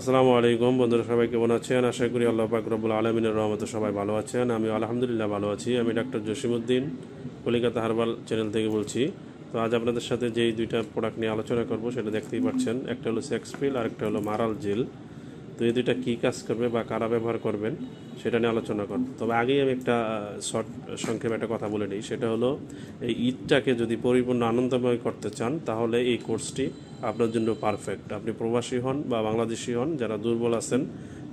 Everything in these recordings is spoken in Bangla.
আসসালামু আলাইকুম বন্ধুরা সবাই কেমন আছেন আশা করি আল্লাহ রব্বুল আলমিনের রহমত সবাই ভালো আছেন আমি আলহামদুলিল্লাহ ভালো আছি আমি doctor Jasimuddin Kolkata herbal channel থেকে বলছি তো আজ আপনাদের সাথে যেই দুইটা প্রোডাক্ট নিয়ে আলোচনা করব সেটা দেখতেই পাচ্ছেন একটা হলো সেক্সপিল আর একটা হলো মারাল জেল তো এই দুইটা কী কাজ করবে বা কারা ব্যবহার করবেন সেটা নিয়ে আলোচনা করব তবে আগেই আমি একটা শর্ট সংক্ষেপে একটা কথা বলে নিই সেটা হলো এই ঈদটাকে যদি পরিপূর্ণ আনন্দময় করতে চান তাহলে এই কোর্সটি আপনার জন্য পারফেক্ট আপনি প্রবাসী হন বা বাংলাদেশি হন যারা দুর্বল আছেন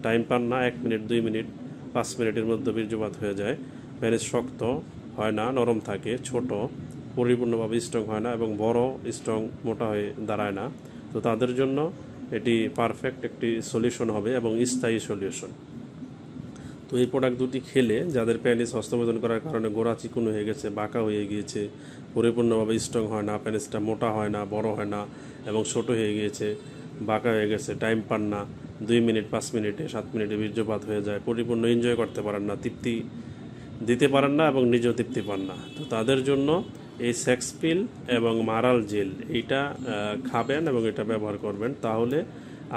টাইম পান না এক মিনিট দুই মিনিট পাঁচ মিনিটের মধ্যে বীর্যপাত হয়ে যায় ম্যানেজ শক্ত হয় না নরম থাকে ছোট পরিপূর্ণভাবে স্ট্রং হয় না এবং বড় স্ট্রং মোটা হয়ে দাঁড়ায় না তো তাদের জন্য এটি পারফেক্ট একটি সলিউশন হবে এবং স্থায়ী সলিউশন তো এই প্রোডাক্ট দুটি খেলে যাদের প্যানিস হস্তবেদন করার কারণে গোড়া চিকুন হয়ে গেছে বাঁকা হয়ে গিয়েছে পরিপূর্ণভাবে স্ট্রং হয় না প্যানিসটা মোটা হয় না বড় হয় না এবং ছোট হয়ে গিয়েছে বাঁকা হয়ে গেছে টাইম পান না দুই মিনিট পাঁচ মিনিটে সাত মিনিটে বীর্যপাত হয়ে যায় পরিপূর্ণ এনজয় করতে পারেন না তৃপ্তি দিতে পারেন না এবং নিজেও তৃপ্তি পান না তো তাদের জন্য এই সেক্স পিল এবং মারাল জেল এইটা খাবেন এবং এটা ব্যবহার করবেন তাহলে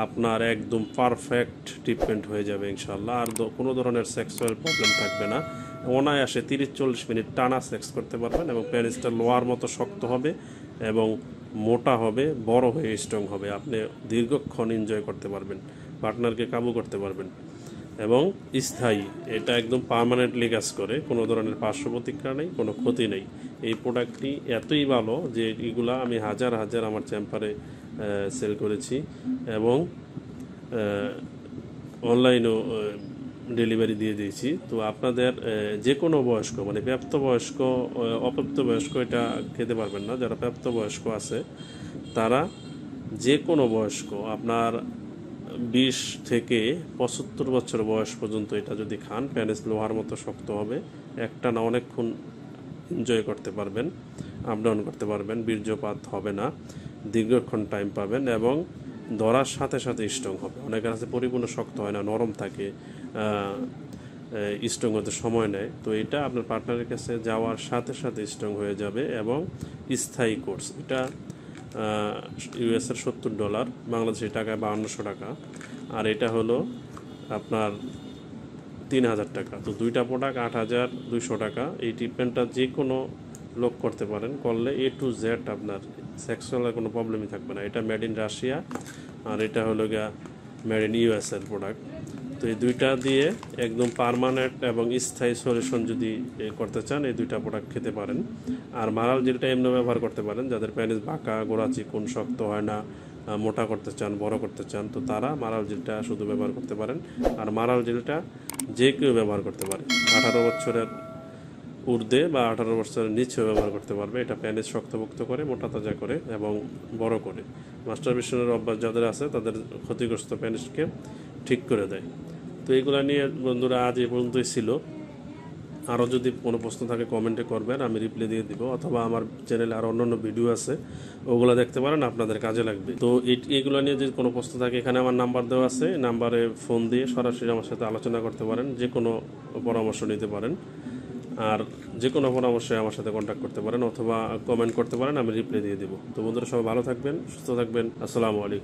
আপনার একদম পারফেক্ট ট্রিটমেন্ট হয়ে যাবে ইনশাল্লাহ আর কোনো ধরনের সেক্সুয়াল প্রবলেম থাকবে না অনায়াসে তিরিশ চল্লিশ মিনিট টানা সেক্স করতে পারবেন এবং প্যারিসটা লোয়ার মতো শক্ত হবে এবং মোটা হবে বড় হয়ে স্ট্রং হবে আপনি দীর্ঘক্ষণ এনজয় করতে পারবেন পার্টনারকে কাবু করতে পারবেন এবং স্থায়ী এটা একদম পারমানেন্টলি কাজ করে কোনো ধরনের পার্শ্ব প্রতিক্রিয়া নেই কোনো ক্ষতি নেই এই প্রোডাক্টটি এতই ভালো যে এগুলা আমি হাজার হাজার আমার চ্যাম্পারে সেল করেছি এবং অনলাইনেও ডেলিভারি দিয়ে দিয়েছি তো আপনাদের যে কোনো বয়স্ক মানে প্রাপ্তবয়স্ক অপ্রাপ্তবয়স্ক এটা খেতে পারবেন না যারা প্রাপ্তবয়স্ক আছে তারা যে কোনো বয়স্ক আপনার বিশ থেকে পঁচাত্তর বছর বয়স পর্যন্ত এটা যদি খান প্যারিস লোহার মতো শক্ত হবে একটা না অনেকক্ষণ এনজয় করতে পারবেন আপ ডাউন করতে পারবেন বীর্যপাত হবে না দীর্ঘক্ষণ টাইম পাবেন এবং ধরার সাথে সাথে স্ট্রং হবে অনেকের কাছে পরিপূর্ণ শক্ত হয় না নরম থাকে স্ট্রং হতে সময় নেয় তো এটা আপনার পার্টনারের কাছে যাওয়ার সাথে সাথে স্ট্রং হয়ে যাবে এবং স্থায়ী কোর্স এটা ইউএসের সত্তর ডলার বাংলাদেশি টাকায় বাহান্নশো টাকা আর এটা হলো আপনার তিন হাজার টাকা তো দুইটা প্রোডাক্ট আট হাজার দুইশো টাকা এই ট্রিটমেন্টটা যে কোনো লোক করতে পারেন করলে এ টু জেড আপনার সেক্সুয়ালের কোনো প্রবলেমই থাকবে না এটা মেড ইন রাশিয়া আর এটা হলো গিয়া মেড ইন ইউএসের প্রোডাক্ট এই দুইটা দিয়ে একদম পারমানেন্ট এবং স্থায়ী সলিউশন যদি করতে চান এই দুইটা প্রোডাক্ট খেতে পারেন আর মারাল জেলটা এমনি ব্যবহার করতে পারেন যাদের প্যানিস বাঁকা গোড়াচি কোন শক্ত হয় না মোটা করতে চান বড় করতে চান তো তারা মারাল জেলটা শুধু ব্যবহার করতে পারেন আর মারাল জেলটা যে কেউ ব্যবহার করতে পারে আঠারো বছরের ঊর্ধ্বে বা আঠারো বছরের নিচেও ব্যবহার করতে পারবে এটা প্যানেজ শক্তভুক্ত করে মোটা তাজা করে এবং বড় করে মাস্টার মিশনের অভ্যাস যাদের আছে তাদের ক্ষতিগ্রস্ত প্যানেজকে ঠিক করে দেয় তো এগুলো নিয়ে বন্ধুরা আজ এ পর্যন্তই ছিল আরও যদি কোনো প্রশ্ন থাকে কমেন্টে করবেন আমি রিপ্লাই দিয়ে দিব অথবা আমার চ্যানেলে আরও অন্যান্য ভিডিও আছে ওগুলো দেখতে পারেন আপনাদের কাজে লাগবে তো এইগুলো নিয়ে যদি কোনো প্রশ্ন থাকে এখানে আমার নাম্বার দেওয়া আছে নাম্বারে ফোন দিয়ে সরাসরি আমার সাথে আলোচনা করতে পারেন যে কোনো পরামর্শ নিতে পারেন আর যে কোনো পরামর্শে আমার সাথে কন্ট্যাক্ট করতে পারেন অথবা কমেন্ট করতে পারেন আমি রিপ্লাই দিয়ে দেবো তো বন্ধুরা সবাই ভালো থাকবেন সুস্থ থাকবেন আসসালামু আলাইকুম